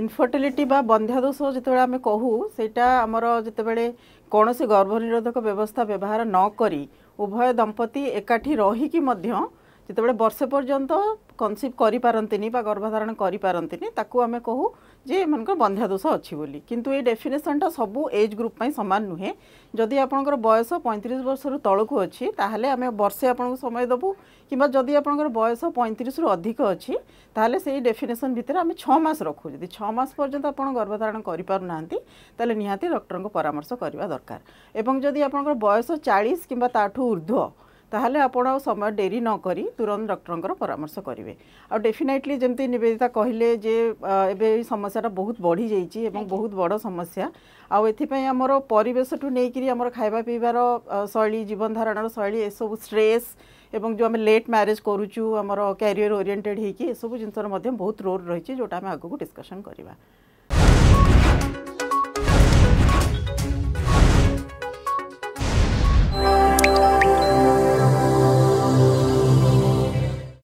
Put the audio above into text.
infertility ବା ବନ୍ଧ୍ୟା ଦୋଷ ଯେତେବେଳେ ଆମେ କହୁ ସେଇଟା ଆମର ଯେତେବେଳେ କୌଣସି ଗର୍ଭ ନିରୋଧକ ବ୍ୟବସ୍ଥା ବ୍ୟବହାର ନକରି ଉଭୟ ଦମ୍ପତି ଏକାଠି ରହିକି ମଧ୍ୟ যেতবে বর্ষে পর্যন্ত কনসিভ করে পারতিনি বা গর্ভধারণ করে পারতিনি তাকে আমি কহু যে এমনকর বন্ধ্যাদোষ অছি বলি কিন্তু এই ডেফিনেসনটা সবু এজ গ্রুপ পাই সমান নুহে যদি আপনার বয়স পঁয়ত্রিশ বর্ষর তলক অছি তাহলে আমি বর্ষে আপনার সময় দেবু কিংবা যদি আপনার বয়স পঁয়ত্রিশ অধিক অছি তাহলে সেই ডেফিনেসন ভিতরে আমি ছমাস রাখু যদি ছমাস পর্যন্ত আপনার গর্ভধারণ করে পারু না তাহলে নিহতি ডক্টর পরামর্শ করা দরকার এবং যদি আপনার বয়স চাশ কিংবা তাঠু ঊর্ধ্ব ତାହେଲେ ଆପଣ ଆଉ ସମୟ ଡେରି ନ କରି ତୁରନ୍ତ ଡକ୍ଟରଙ୍କର ପରାମର୍ଶ କରିବେ ଆଉ ଡେଫିନାଇଟଲି ଯେମିତି ନିବେଦିତା କହିଲେ ଯେ ଏବେ ଏଇ ସମସ୍ୟାଟା ବହୁତ ବଢ଼ିଯାଇଛି ଏବଂ ବହୁତ ବଡ଼ ସମସ୍ୟା ଆଉ ଏଥିପାଇଁ ଆମର ପରିବେଶଠୁ ନେଇକରି ଆମର ଖାଇବା ପିଇବାର ଶୈଳୀ ଜୀବନଧାରଣର ଶୈଳୀ ଏସବୁ ଷ୍ଟ୍ରେସ୍ এবং যে আমি লেট ম্যারেজ করুছু আমার ক্যারিয়র ওরিয়েন্টেড হয়েকি এসব জিনিসের মধ্যে বহুত রোল রয়েছে যেটা আমি আগুক ডিসকসন করা